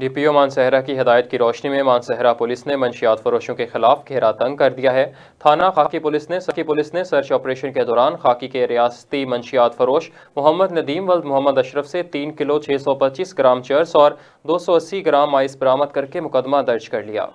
D P O Mansehra की हदायत की रोशनी में मानसहरा पुलिस ने मंशियात फरोशों के खिलाफ घेरा तंग कर दिया है थाना खाकी पुलिस ने सखी पुलिस ने सर्च ऑपरेशन के दौरान खाकी के रियासती मंशियात फरोश मोहम्मद नदीम वल्द मोहम्मद अशरफ से तीन किलो छः सौ पच्चीस ग्राम चर्स और दो सौ अस्सी ग्राम आइस बरामद करके मुकदमा दर्ज कर लिया